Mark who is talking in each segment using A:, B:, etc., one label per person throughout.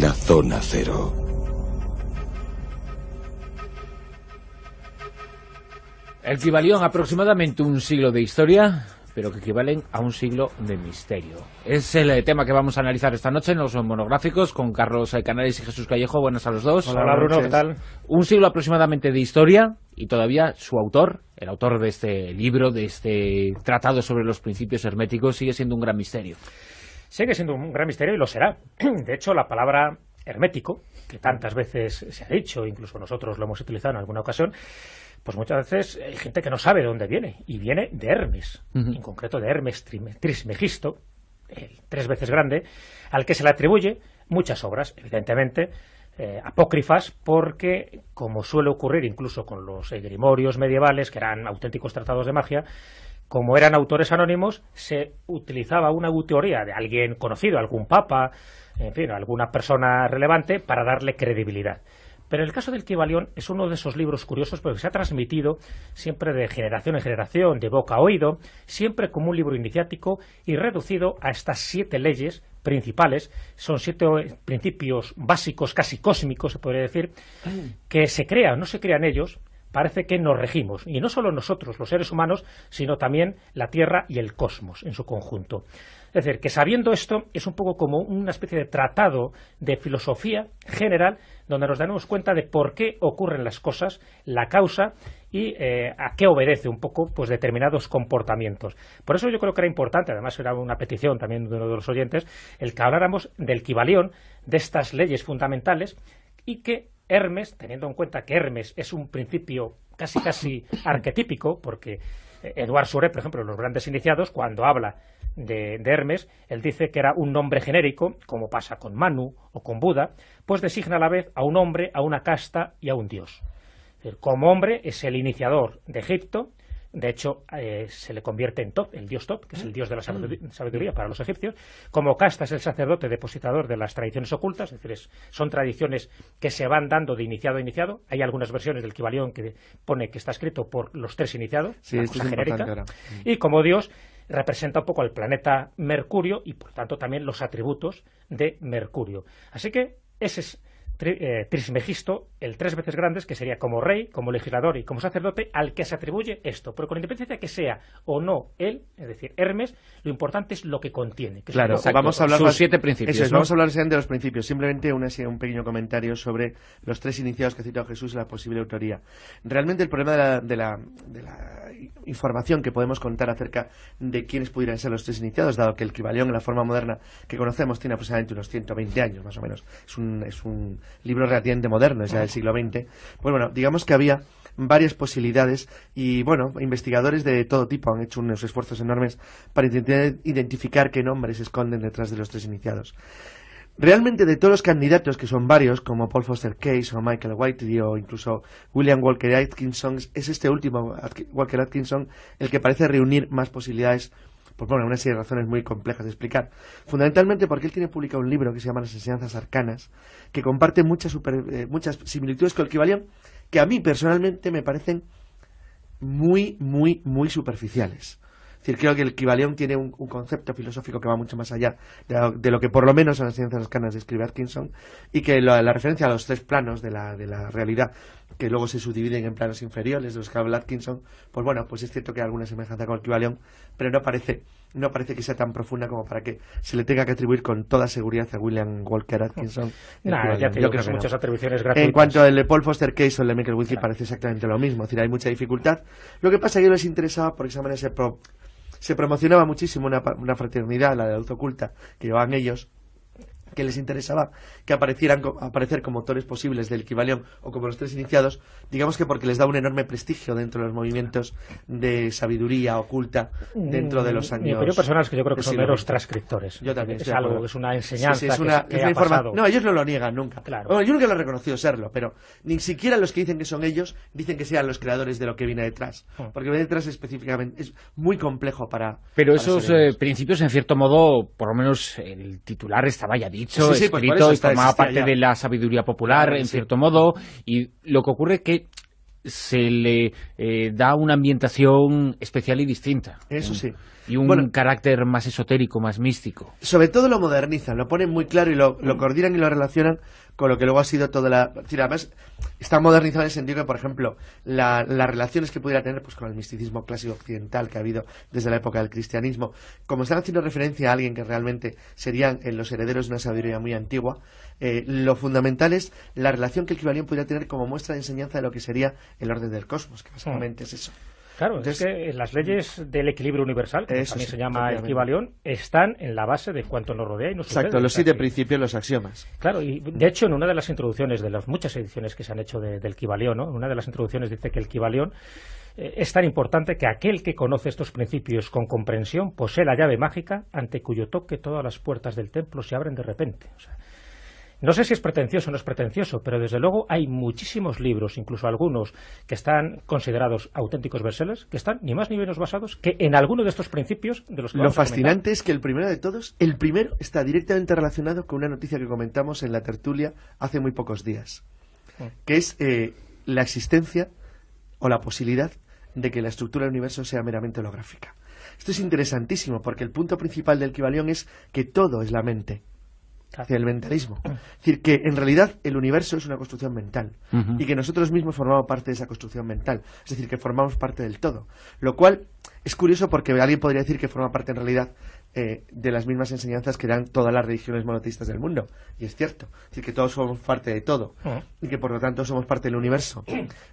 A: la zona cero.
B: Equivalió aproximadamente un siglo de historia, pero que equivalen a un siglo de misterio. Es el eh, tema que vamos a analizar esta noche en los monográficos con Carlos Canales y Jesús Callejo. Buenas a los dos. Hola Bruno, ¿qué tal? Un siglo aproximadamente de historia y todavía su autor, el autor de este libro, de este tratado sobre los principios herméticos, sigue siendo un gran misterio.
A: Sigue siendo un gran misterio y lo será. De hecho, la palabra hermético, que tantas veces se ha dicho, incluso nosotros lo hemos utilizado en alguna ocasión, pues muchas veces hay gente que no sabe de dónde viene, y viene de Hermes, en concreto de Hermes Trismegisto, tres veces grande, al que se le atribuye muchas obras, evidentemente, eh, apócrifas porque, como suele ocurrir incluso con los egrimorios medievales, que eran auténticos tratados de magia, como eran autores anónimos, se utilizaba una teoría de alguien conocido, algún papa, en fin, alguna persona relevante, para darle credibilidad. Pero el caso del Kibalión es uno de esos libros curiosos porque se ha transmitido siempre de generación en generación, de boca a oído, siempre como un libro iniciático y reducido a estas siete leyes principales, son siete principios básicos, casi cósmicos, se podría decir, que se crean, no se crean ellos, parece que nos regimos, y no solo nosotros, los seres humanos, sino también la Tierra y el cosmos en su conjunto. Es decir, que sabiendo esto es un poco como una especie de tratado de filosofía general donde nos daremos cuenta de por qué ocurren las cosas, la causa y eh, a qué obedece un poco pues determinados comportamientos. Por eso yo creo que era importante, además era una petición también de uno de los oyentes, el que habláramos del equivalión de estas leyes fundamentales y que Hermes, teniendo en cuenta que Hermes es un principio casi casi arquetípico, porque Eduard Sure, por ejemplo, en los grandes iniciados, cuando habla de, de, Hermes, él dice que era un nombre genérico, como pasa con Manu o con Buda, pues designa a la vez a un hombre, a una casta y a un dios. Como hombre es el iniciador de Egipto, de hecho eh, se le convierte en Top, el dios Top, que es el dios de la ah. mm. sabiduría para los egipcios, como casta es el sacerdote depositador de las tradiciones ocultas, es decir, son tradiciones que se van dando de iniciado a iniciado, hay algunas versiones del Kibalión que pone que está escrito por los tres iniciados, sí, y como dios representa un poco al planeta Mercurio y por tanto también los atributos de Mercurio. Así que ese es eh, trismegisto, el tres veces grandes, que sería como rey, como legislador y como sacerdote, al que se atribuye esto. pero con independencia que sea o no él, es decir, Hermes, lo importante es lo que contiene.
C: claro, vamos a hablar de los siete principios. Vamos a hablar de los principios. Simplemente un pequeño comentario sobre los tres iniciados que ha citado Jesús y la posible autoría. Realmente el problema de de la información que podemos contar acerca de quiénes pudieran ser los tres iniciados, dado que el Kibalión en la forma moderna que conocemos tiene aproximadamente unos 120 años, más o menos. Es un, es un libro relativamente moderno, es del siglo XX. Pues bueno, digamos que había varias posibilidades y bueno, investigadores de todo tipo han hecho unos esfuerzos enormes para intentar identificar qué nombres se esconden detrás de los tres iniciados. Realmente de todos los candidatos, que son varios, como Paul Foster Case o Michael Whiteley o incluso William Walker Atkinson, es este último, Walker Atkinson, el que parece reunir más posibilidades por una serie de razones muy complejas de explicar. Fundamentalmente porque él tiene publicado un libro que se llama Las enseñanzas arcanas, que comparte muchas, eh, muchas similitudes con el Kibalión, que a mí personalmente me parecen muy, muy, muy superficiales decir, creo que el equivalión tiene un, concepto filosófico que va mucho más allá de lo, que por lo menos en las ciencias escanas describe Atkinson y que la referencia a los tres planos de la, de la realidad que luego se subdividen en planos inferiores de los que habla Atkinson, pues bueno, pues es cierto que hay alguna semejanza con el equivalión, pero no parece, no parece que sea tan profunda como para que se le tenga que atribuir con toda seguridad a William Walker Atkinson. muchas atribuciones En cuanto al Paul Foster Case o el de Michael Wiki parece exactamente lo mismo, es decir, hay mucha dificultad. Lo que pasa es que yo les interesaba por pro se promocionaba muchísimo una, fraternidad, la de la luz oculta, que llevaban ellos, que les interesaba que aparecieran aparecer como autores posibles del Equivalión o como los tres iniciados, digamos que porque les da un enorme prestigio dentro de los movimientos de sabiduría oculta dentro de los mm, años. Yo personas que yo creo que son meros transcriptores. Yo también. Es algo, es una enseñanza. que, No, ellos no lo niegan nunca. Claro. Bueno, yo nunca lo he reconocido serlo, pero ni siquiera los que dicen que son ellos dicen que sean los creadores de lo que viene detrás. Ah. Porque viene detrás específicamente es muy complejo para. Pero esos
B: eh, principios, en cierto modo, por lo menos el titular estaba ya dicho dicho, sí, pues, formaba parte de la sabiduría popular, en cierto modo, y lo que ocurre es que se le eh, da una ambientación especial y distinta. Eso sí y un carácter
C: más esotérico, más místico. Sobre todo lo modernizan, lo ponen muy claro y lo, coordinan y lo relacionan con lo que luego ha sido toda la... además, está modernizado en el sentido que, por ejemplo, las relaciones que pudiera tener pues, con el misticismo clásico occidental que ha habido desde la época del cristianismo, como están haciendo referencia a alguien que realmente serían en eh, los herederos de una sabiduría muy antigua, eh, lo fundamental es la relación que el cristianismo pudiera tener como muestra de enseñanza de lo que sería el orden del cosmos, que básicamente mm. es eso.
A: Claro, es que las leyes mm, del equilibrio universal, que también se llama el equivalión, están en la base de cuanto nos rodea y nos Exacto, los siete
C: principios, los axiomas.
A: Claro, y de hecho en una de las introducciones, de las muchas ediciones que se han hecho del equivalión, en una de las introducciones dice que el equivalión eh, es tan importante que aquel que conoce estos principios con comprensión posee la llave mágica ante cuyo toque todas las puertas del templo se abren de repente. O sea, no sé si es pretencioso o no es pretencioso, pero desde luego hay muchísimos libros, incluso algunos que están considerados auténticos verseles, que están ni más ni menos basados que en alguno de estos principios de los que Lo fascinante
C: es que el primero de todos, el primero está directamente relacionado con una noticia que comentamos en la tertulia hace muy pocos días, mm. que es eh, la existencia o la posibilidad de que la estructura del universo sea meramente holográfica. Esto es interesantísimo porque el punto principal del equivalión es que todo es la mente hacia el mentalismo. Es decir, que en realidad el universo es una construcción mental y que nosotros mismos formamos parte de esa construcción mental, es decir, que formamos parte del todo. Lo cual es curioso porque alguien podría decir que forma parte en realidad eh, de las mismas enseñanzas que dan todas las religiones monoteístas del mundo. Y es cierto, es decir, que todos somos parte de todo y que por lo tanto somos parte del universo.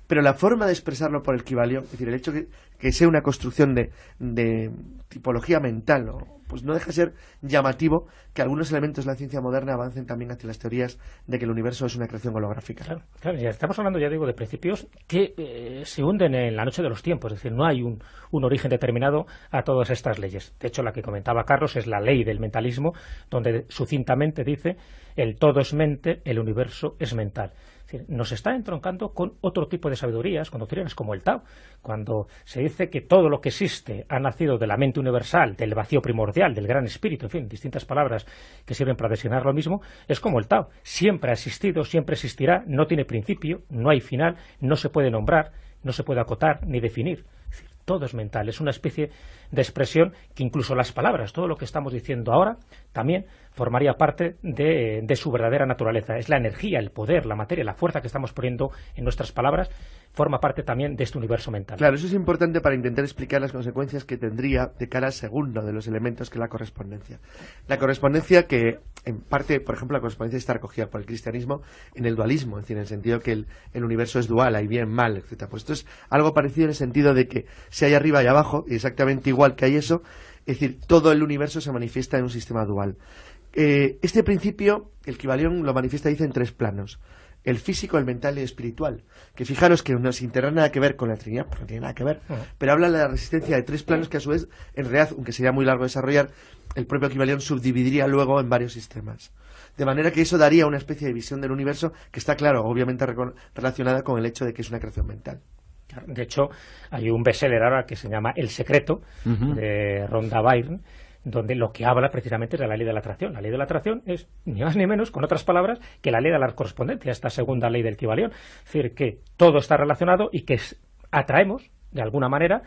C: Pero la forma de expresarlo por el equivalio, es decir, el hecho que, que sea una construcción de, de tipología mental o pues no deja de ser llamativo que algunos elementos de la ciencia moderna avancen también hacia las teorías de que el universo es una creación holográfica.
A: Claro, estamos hablando, ya digo, de principios que eh, se hunden en la noche de los tiempos, es decir, no hay un, origen determinado a todas estas leyes. De hecho, la que comentaba Carlos es la ley del mentalismo, donde sucintamente dice el todo es mente, el universo es mental nos está entroncando con otro tipo de sabidurías, con como el Tao, cuando se dice que todo lo que existe ha nacido de la mente universal, del vacío primordial, del gran espíritu, en fin, distintas palabras que sirven para designar lo mismo, es como el Tao, siempre ha existido, siempre existirá, no tiene principio, no hay final, no se puede nombrar, no se puede acotar ni definir todo es mental, es una especie de expresión que incluso las palabras, todo lo que estamos diciendo ahora, también formaría parte de, de, su verdadera naturaleza. Es la energía, el poder, la materia, la fuerza que estamos poniendo en nuestras palabras forma parte también de este universo mental. Claro, eso
C: es importante para intentar explicar las consecuencias que tendría de cara al segundo de los elementos que la correspondencia. La correspondencia que, en parte, por ejemplo, la correspondencia está recogida por el cristianismo en el dualismo, es decir, en el sentido que el, universo es dual, hay bien, mal, etc. Pues esto es algo parecido en el sentido de que si hay arriba y abajo, y exactamente igual que hay eso, es decir, todo el universo se manifiesta en un sistema dual. Eh, este principio, el equivalente, lo manifiesta, dice, en tres planos el físico, el mental y el espiritual. Que fijaros que no se tener nada que ver con la Trinidad, porque no tiene nada que ver, pero habla de la resistencia de tres planos que a su vez, en realidad, aunque sería muy largo desarrollar, el propio equivalente subdividiría luego en varios sistemas. De manera que eso daría una especie de visión del universo que está, claro, obviamente relacionada con el hecho de que es una creación mental. De hecho, hay un bestseller
A: ahora que se llama El Secreto, de Ronda Byrne, donde lo que habla precisamente es de la ley de la atracción. La ley de la atracción es, ni más ni menos, con otras palabras, que la ley de la correspondencia, esta segunda ley del equivalión. Es decir, que todo está relacionado y que atraemos, de alguna manera,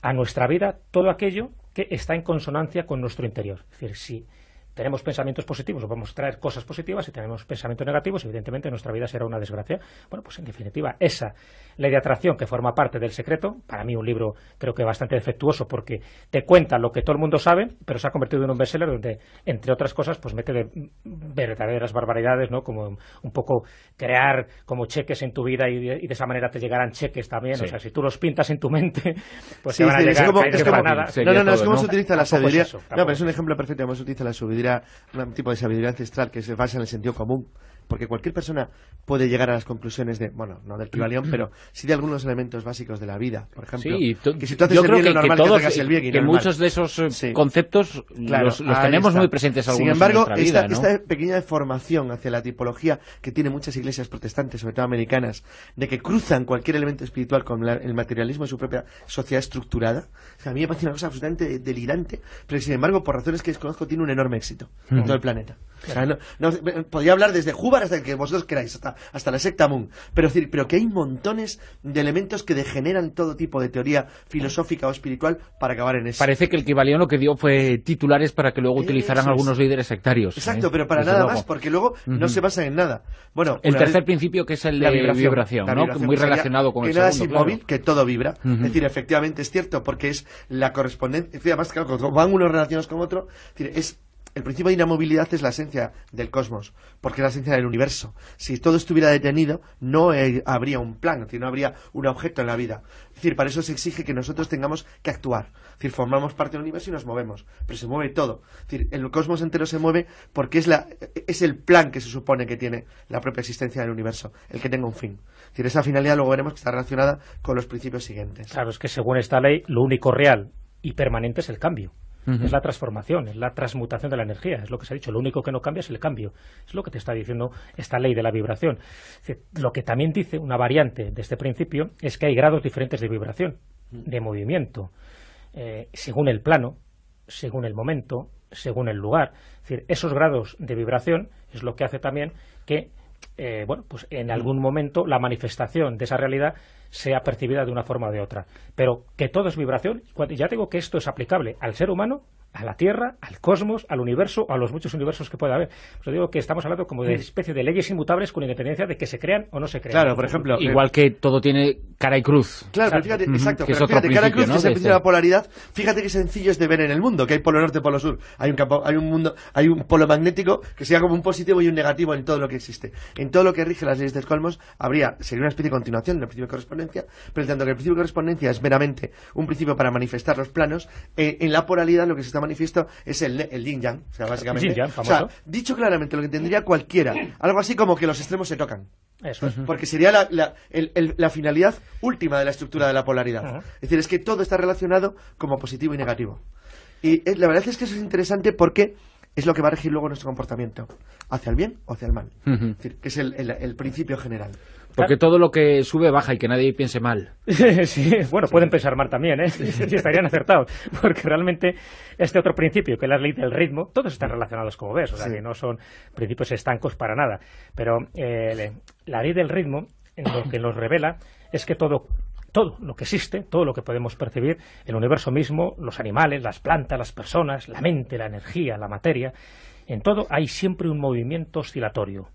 A: a nuestra vida todo aquello que está en consonancia con nuestro interior. Es decir, si tenemos pensamientos positivos o podemos traer cosas positivas y tenemos pensamientos negativos, evidentemente nuestra vida será una desgracia. Bueno, pues en definitiva, esa ley de atracción que forma parte del secreto, para mí un libro creo que bastante defectuoso porque te cuenta lo que todo el mundo sabe, pero se ha convertido en un bestseller donde, entre otras cosas, pues mete de verdaderas barbaridades, ¿no? Como un poco crear como cheques en tu vida y de, esa manera te llegarán cheques también. O sea, si tú los pintas en tu mente, pues te a Es como, nada. No, no, no, es como se utiliza la sabiduría. no, pero
C: es un ejemplo perfecto de cómo se utiliza la sabiduría un tipo de sabiduría ancestral que se basa en el sentido común, porque cualquier persona puede llegar a las conclusiones de, bueno, no del Kibalión, pero sí de algunos elementos básicos de la vida, por ejemplo. que si tú haces el bien, normal, que, todos, el bien que muchos de esos eh, conceptos los, tenemos muy presentes algunos Sin embargo, esta, esta pequeña deformación hacia la tipología que tiene muchas iglesias protestantes, sobre todo americanas, de que cruzan cualquier elemento espiritual con el materialismo de su propia sociedad estructurada, a mí me parece una cosa absolutamente delirante, pero sin embargo, por razones que desconozco, tiene un enorme éxito en todo el planeta. podría hablar desde hasta el que vosotros queráis, hasta, hasta la secta Moon. Pero, decir, pero que hay montones de elementos que degeneran todo tipo de teoría filosófica o espiritual para acabar en eso. Parece
B: que el valió lo que dio fue titulares para que luego utilizaran algunos líderes sectarios. Exacto, ¿eh? pero para nada más,
C: porque luego no se basa en nada. Bueno, el tercer principio que es el de la vibración, muy relacionado con que el nada es inmóvil, que todo vibra. Es decir, efectivamente es cierto, porque es la correspondencia, además, claro, van unos relacionados con otro, es el principio de inamovilidad es la esencia del cosmos, porque es la esencia del universo. Si todo estuviera detenido, no eh, habría un plan, no habría un objeto en la vida. Es decir, para eso se exige que nosotros tengamos que actuar. Es decir, formamos parte del universo y nos movemos, pero se mueve todo. Es decir, el cosmos entero se mueve porque es, la, es el plan que se supone que tiene la propia existencia del universo, el que tenga un fin. Es decir, esa finalidad luego veremos que está relacionada con los principios siguientes. Claro, es que según esta ley, lo único real
A: y permanente es el cambio. Es la transformación, es la transmutación de la energía, es lo que se ha dicho. Lo único que no cambia es el cambio. Es lo que te está diciendo esta ley de la vibración. lo que también dice una variante de este principio es que hay grados diferentes de vibración, de movimiento, eh, según el plano, según el momento, según el lugar. Es decir, esos grados de vibración es lo que hace también que eh, bueno, pues en algún momento la manifestación de esa realidad sea percibida de una forma o de otra. Pero que todo es vibración, ya digo que esto es aplicable al ser humano a la Tierra, al cosmos, al universo, a los muchos universos que pueda haber. Os pues digo que estamos hablando como de especie de leyes inmutables con independencia de que se crean
C: o no
B: se crean. Claro, por ejemplo... Igual eh, que todo tiene cara y cruz. Claro, fíjate, exacto, que pero fíjate, cara y cruz el que de la
C: polaridad, fíjate qué sencillo es de ver en el mundo, que hay polo norte, polo sur, hay un, campo, hay un mundo, hay un polo magnético que sea como un positivo y un negativo en todo lo que existe. En todo lo que rige las leyes del cosmos habría, sería una especie de continuación del principio de correspondencia, pero tanto que el principio de correspondencia es meramente un principio para manifestar los planos, eh, en la polaridad lo que se está manifiesto es el, el yin yang. O sea, básicamente. dicho claramente, lo que tendría cualquiera. Algo así como que los extremos se tocan. Porque sería la, finalidad última de la estructura de la polaridad. Es decir, es que todo está relacionado como positivo y negativo. Y eh, la verdad es que eso es interesante porque es lo que va a regir luego nuestro comportamiento, hacia el bien o hacia el mal. es que es el principio general. Porque
B: todo lo que sube baja y que nadie piense mal.
C: sí, bueno, pueden pensar
B: mal también,
A: ¿eh? estarían acertados. Porque realmente este otro principio, que es la ley del ritmo, todos están relacionados, como ves, o sea, que no son principios estancos para nada. Pero eh, la ley del ritmo lo que nos revela es que todo todo lo que existe, todo lo que podemos percibir, el universo mismo, los animales, las plantas, las personas, la mente, la energía, la materia, en todo hay siempre un movimiento oscilatorio,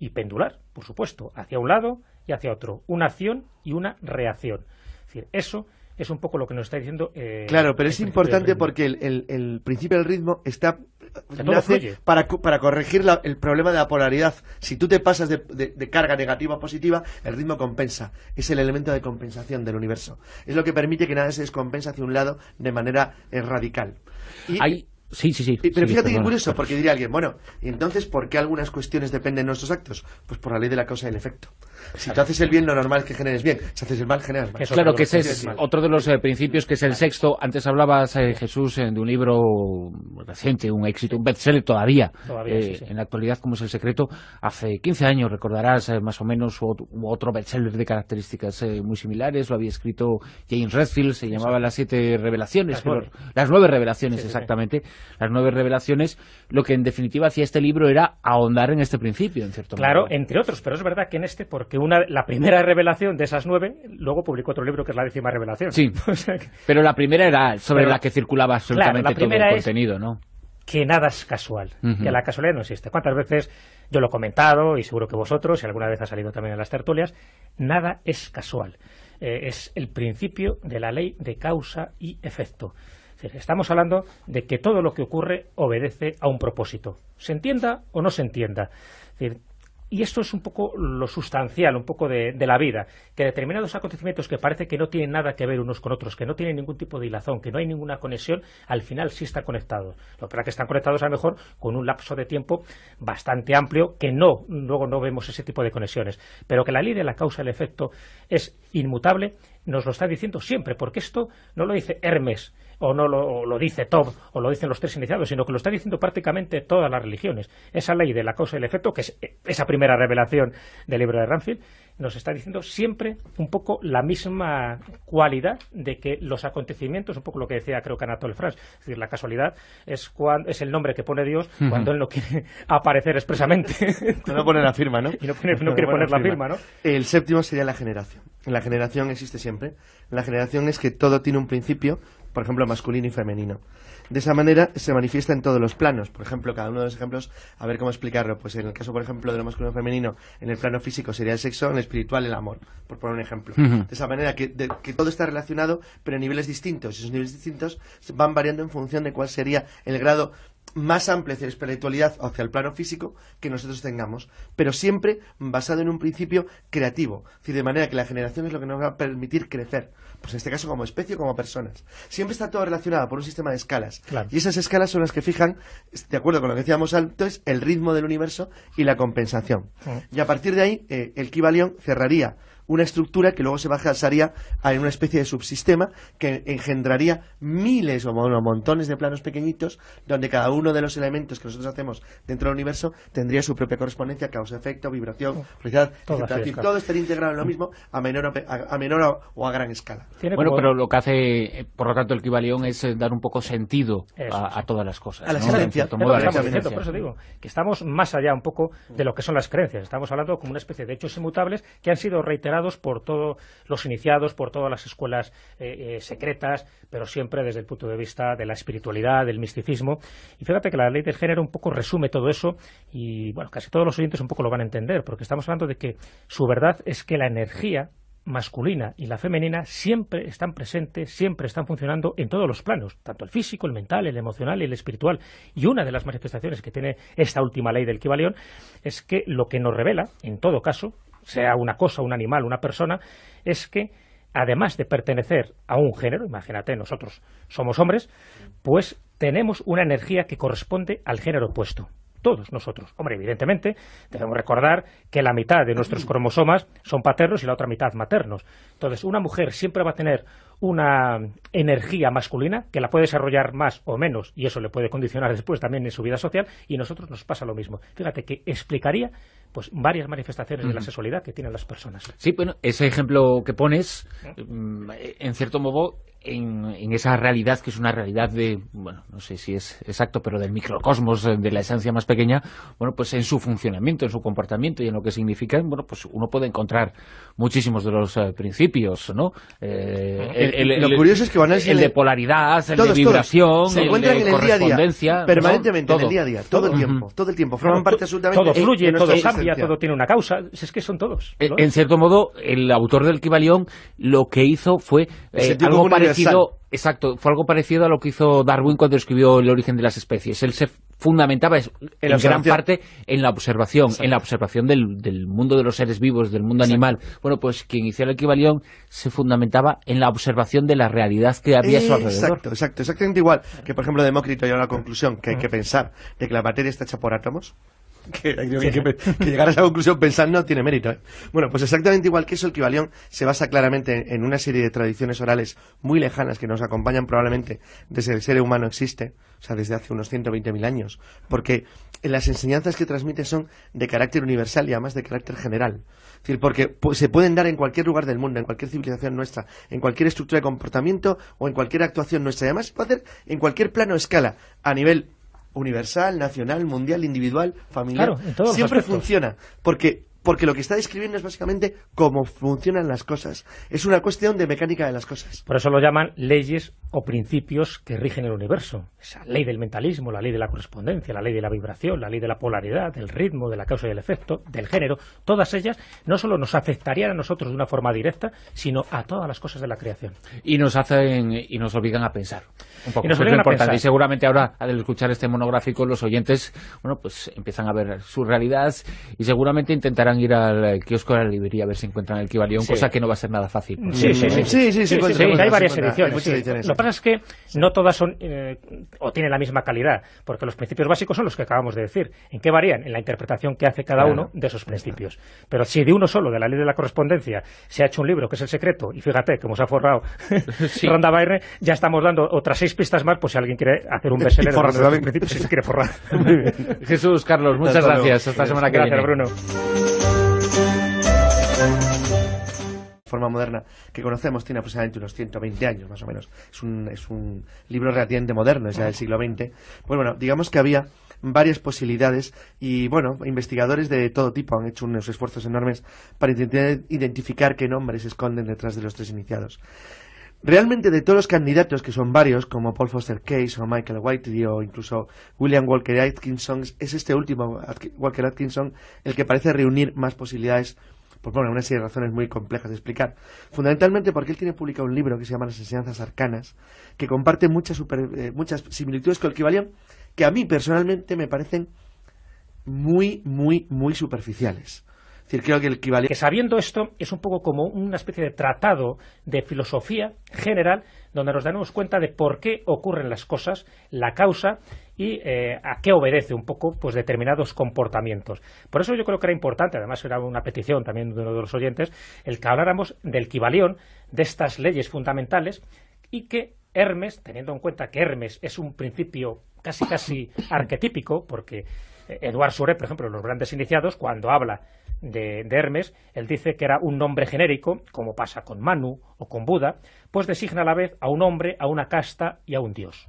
A: y pendular, por supuesto, hacia un lado y hacia otro, una acción y una reacción. Es decir, eso es un poco lo que nos está diciendo. Eh, claro, pero es este importante porque
C: el, principio del ritmo está para, para corregir el problema de la polaridad. Si tú te pasas de, carga negativa a positiva, el ritmo compensa. Es el elemento de compensación del universo. Es lo que permite que nada se descompensa hacia un lado de manera eh, radical.
B: Sí, sí, sí. Pero fíjate qué curioso,
C: porque diría alguien, bueno, ¿y entonces por qué algunas cuestiones dependen de nuestros actos? Pues por la ley de la causa y el efecto. Si tú haces el bien, lo normal es que generes bien. Si haces el mal, generas mal. claro que ese es
B: otro de los eh, principios, que es el sexto. Antes hablabas, eh, Jesús, eh, de un libro reciente, un éxito, un bestseller todavía. En la actualidad, como es el secreto, hace 15 años, recordarás más o menos, otro bestseller de características muy similares. Lo había escrito James Redfield, se llamaba Las siete revelaciones, las nueve revelaciones exactamente las nueve revelaciones, lo que en definitiva hacía este libro era ahondar en este principio, en cierto modo. Claro,
A: entre otros, pero es verdad que en este, porque una, la primera revelación de esas nueve, luego publicó otro libro que es la décima revelación. Sí,
B: pero la primera era sobre la que circulaba absolutamente todo el contenido, ¿no? que nada es
A: casual, que la casualidad no existe. ¿Cuántas veces yo lo he comentado, y seguro que vosotros, y alguna vez ha salido también en las tertulias, nada es casual. Eh, es el principio de la ley de causa y efecto. Estamos hablando de que todo lo que ocurre obedece a un propósito, se entienda o no se entienda. y esto es un poco lo sustancial, un poco de, la vida, que determinados acontecimientos que parece que no tienen nada que ver unos con otros, que no tienen ningún tipo de hilazón, que no hay ninguna conexión, al final sí están conectados. Lo que pasa es que están conectados a lo mejor con un lapso de tiempo bastante amplio, que no, luego no vemos ese tipo de conexiones. Pero que la ley de la causa y el efecto es inmutable, nos lo está diciendo siempre, porque esto no lo dice Hermes, o no lo, dice Tom o lo dicen los tres iniciados, sino que lo está diciendo prácticamente todas las religiones. Esa ley de la causa y el efecto, que es eh, esa primera revelación del libro de Ranfield... nos está diciendo siempre un poco la misma cualidad de que los acontecimientos, un poco lo que decía creo que Anatole France, es decir, la casualidad es, es el nombre que pone Dios cuando Él no quiere aparecer expresamente. no pone la firma, ¿no? Y no, quiere poner la firma, ¿no?
C: El séptimo sería la generación. La generación existe siempre. La generación es que todo tiene un principio, por ejemplo, masculino y femenino. De esa manera se manifiesta en todos los planos. Por ejemplo, cada uno de los ejemplos, a ver cómo explicarlo. Pues en el caso, por ejemplo, de lo masculino y femenino, en el plano físico sería el sexo, en el espiritual el amor, por poner un ejemplo. De esa manera que, que, todo está relacionado, pero en niveles distintos. Y esos niveles distintos van variando en función de cuál sería el grado más amplia hacia la espiritualidad hacia el plano físico que nosotros tengamos, pero siempre basado en un principio creativo, de manera que la generación es lo que nos va a permitir crecer, pues en este caso como especie o como personas. Siempre está todo relacionado por un sistema de escalas, y esas escalas son las que fijan, de acuerdo con lo que decíamos antes, el ritmo del universo y la compensación. Mm. Y a partir de ahí, eh, el Kibalión cerraría una estructura que luego se basaría en una especie de subsistema que engendraría miles o montones de planos pequeñitos donde cada uno de los elementos que nosotros hacemos dentro del universo tendría su propia correspondencia, causa-efecto, vibración, velocidad, todo, todo estaría integrado en lo mismo a menor, a, menor o a gran escala. bueno, pero lo
B: que hace, eh, por lo tanto, el Kibalión es eh, dar un poco sentido a, todas las cosas. A la por eso
A: digo, que estamos más allá un poco de lo que son las creencias. Estamos hablando como una especie de hechos inmutables que han sido reiterados por todos los iniciados, por todas las escuelas eh, eh, secretas, pero siempre desde el punto de vista de la espiritualidad, del misticismo. Y fíjate que la ley del género un poco resume todo eso y, bueno, casi todos los oyentes un poco lo van a entender, porque estamos hablando de que su verdad es que la energía masculina y la femenina siempre están presentes, siempre están funcionando en todos los planos, tanto el físico, el mental, el emocional y el espiritual. Y una de las manifestaciones que tiene esta última ley del Kibalión es que lo que nos revela, en todo caso, sea una cosa, un animal, una persona, es que además de pertenecer a un género, imagínate, nosotros somos hombres, pues tenemos una energía que corresponde al género opuesto todos nosotros. Hombre, evidentemente, debemos recordar que la mitad de nuestros cromosomas son paternos y la otra mitad maternos. Entonces, una mujer siempre va a tener una energía masculina que la puede desarrollar más o menos y eso le puede condicionar después también en su vida social y a nosotros nos pasa lo mismo. Fíjate que explicaría pues varias manifestaciones de la sexualidad que tienen las personas.
B: Sí, bueno, ese ejemplo que pones mm, en cierto modo en, esa realidad que es una realidad de, bueno, no sé si es exacto, pero del microcosmos, eh, de la esencia más pequeña, bueno, pues en su funcionamiento, en su comportamiento y en lo que significa, bueno, pues uno puede encontrar muchísimos de los eh, principios, ¿no? Eh, lo curioso es que van a El de polaridad, el de vibración, el de correspondencia... permanentemente, todo, en el día a día,
C: todo, el tiempo, todo el tiempo, forman parte absolutamente... Todo fluye, todo cambia, todo tiene una causa, es que son todos.
A: En,
B: cierto modo, el autor del Kibalión lo que hizo fue exacto, fue algo parecido a lo que hizo Darwin cuando escribió El origen de las especies. Él se fundamentaba en, gran parte en la observación, en la observación del, mundo de los seres vivos, del mundo animal. Bueno, pues quien inició el equivalión se fundamentaba en la observación de la realidad que había a su alrededor.
C: Exacto, exacto, exactamente igual que, por ejemplo, Demócrito llegó a la conclusión que hay que pensar de que la materia está hecha por átomos, que, llegar a esa conclusión pensando tiene mérito. ¿eh? Bueno, pues exactamente igual que eso, el Kibalión se basa claramente en una serie de tradiciones orales muy lejanas que nos acompañan probablemente desde el ser humano existe, o sea, desde hace unos 120.000 años, porque las enseñanzas que transmite son de carácter universal y además de carácter general. Es decir, porque se pueden dar en cualquier lugar del mundo, en cualquier civilización nuestra, en cualquier estructura de comportamiento o en cualquier actuación nuestra. Y además se puede hacer en cualquier plano o escala, a nivel universal, nacional, mundial, individual, familiar, siempre funciona, porque porque lo que está describiendo es básicamente cómo funcionan las cosas. Es una cuestión de mecánica de las cosas.
A: Por eso lo llaman leyes o principios que rigen el universo.
C: Esa ley del mentalismo, la ley de la correspondencia, la ley de la
A: vibración, la ley de la polaridad, del ritmo, de la causa y el efecto, del género, todas ellas no solo nos afectarían a nosotros de una forma directa, sino a todas las cosas de la creación.
B: Y nos hacen y nos obligan a pensar. Un poco. Y Y seguramente ahora, al escuchar este monográfico, los oyentes bueno pues empiezan a ver su realidad y seguramente intentarán ir al kiosco de la librería a ver si encuentran el equivalión cosa que no va a ser nada fácil. Pues. Sí, sí, sí. sí, hay varias ediciones. Lo que
A: pasa es que no todas son eh, o tienen la misma calidad, porque los principios básicos son los que acabamos de decir. ¿En qué varían? En la interpretación que hace cada uno de esos principios. Pero si de uno solo, de la ley de la correspondencia, se ha hecho un libro que es El secreto, y fíjate se ha forrado Ronda Bairre, ya estamos dando otras seis pistas más, pues si alguien quiere hacer un bestseller si se quiere forrar.
C: Jesús, Carlos, muchas gracias. Hasta la semana que viene. forma moderna que conocemos tiene aproximadamente unos 120 años, más o menos. Es un, es un libro relativamente moderno, es ya del siglo XX. Pues bueno, digamos que había varias posibilidades y bueno, investigadores de todo tipo han hecho unos esfuerzos enormes para intentar identificar qué nombres se esconden detrás de los tres iniciados. Realmente de todos los candidatos, que son varios, como Paul Foster Case o Michael Whitey o incluso William Walker Atkinson, es este último, Walker Atkinson, el que parece reunir más posibilidades por pues bueno, una serie de razones muy complejas de explicar. Fundamentalmente porque él tiene publicado un libro que se llama Las enseñanzas arcanas, que comparte muchas, eh, muchas similitudes con el Kibalión, que a mí personalmente me parecen muy, muy, muy superficiales que sabiendo
A: esto, es un poco como una especie de tratado de filosofía general donde nos daremos cuenta de por qué ocurren las cosas, la causa y eh, a qué obedece un poco pues determinados comportamientos. Por eso yo creo que era importante, además era una petición también de uno de los oyentes, el que habláramos del equivalión de estas leyes fundamentales y que Hermes, teniendo en cuenta que Hermes es un principio casi casi arquetípico, porque Eduard Sure, por ejemplo, los grandes iniciados, cuando habla de, Hermes, él dice que era un nombre genérico, como pasa con Manu o con Buda, pues designa a la vez a un hombre, a una casta y a un dios.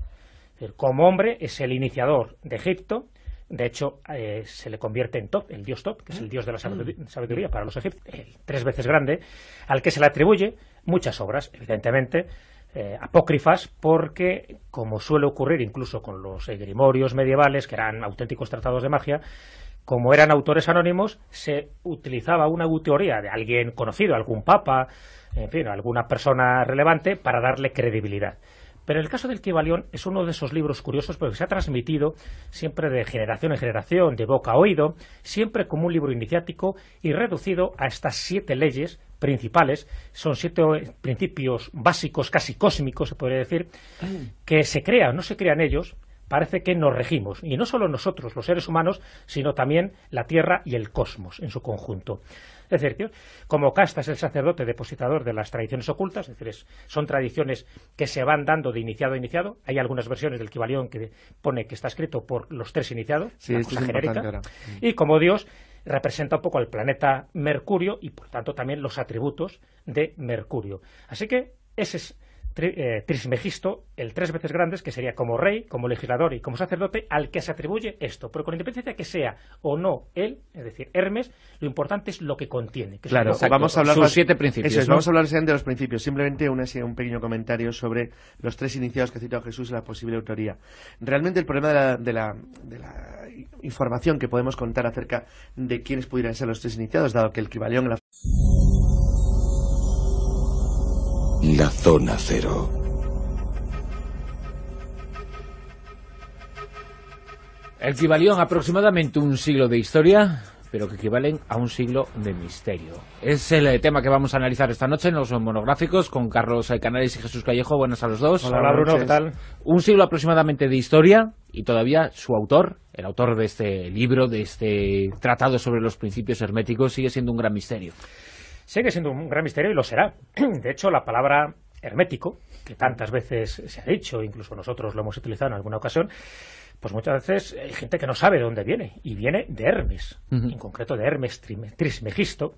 A: Como hombre es el iniciador de Egipto, de hecho, eh, se le convierte en Top, el dios Top, que es el dios de la sabiduría mm. para los egipcios, eh, tres veces grande, al que se le atribuye muchas obras, evidentemente, eh, apócrifas, porque, como suele ocurrir incluso con los egrimorios medievales, que eran auténticos tratados de magia, como eran autores anónimos, se utilizaba una teoría de alguien conocido, algún papa, en fin, alguna persona relevante, para darle credibilidad. Pero el caso del Kibalión es uno de esos libros curiosos porque se ha transmitido siempre de generación en generación, de boca a oído, siempre como un libro iniciático y reducido a estas siete leyes principales, son siete principios básicos, casi cósmicos, se podría decir, que se crean, no se crean ellos, parece que nos regimos, y no solo nosotros, los seres humanos, sino también la Tierra y el cosmos en su conjunto. Es decir, como casta es el sacerdote depositador de las tradiciones ocultas, es decir, son tradiciones que se van dando de iniciado a iniciado. Hay algunas versiones del Kibalión que pone que está escrito por los tres iniciados, genérica. Y como Dios representa un poco al planeta Mercurio y, por tanto, también los atributos de Mercurio. Así que ese es eh, trismegisto, el tres veces grandes, que sería como rey, como legislador y como sacerdote, al que se atribuye esto. Pero con independencia que sea o no él, es decir, Hermes, lo importante es lo que contiene. claro,
C: vamos a hablar de los siete principios. vamos a hablar de los principios. Simplemente un pequeño comentario sobre los tres iniciados que ha citado Jesús y la posible autoría. Realmente el problema de la, información que podemos contar acerca de quiénes pudieran ser los tres iniciados, dado que el en la la zona cero.
B: Equivalió aproximadamente un siglo de historia, pero que equivalen a un siglo de misterio. Es el eh, tema que vamos a analizar esta noche en los monográficos con Carlos Canales y Jesús Callejo. Buenas a los dos. Hola Bruno, ¿qué tal? Un siglo aproximadamente de historia y todavía su autor, el autor de este libro, de este tratado sobre los principios herméticos, sigue siendo un gran misterio.
A: Sigue siendo un gran misterio y lo será. De hecho, la palabra hermético, que tantas veces se ha dicho, incluso nosotros lo hemos utilizado en alguna ocasión, pues muchas veces hay gente que no sabe de dónde viene, y viene de Hermes, en concreto de Hermes Trismegisto,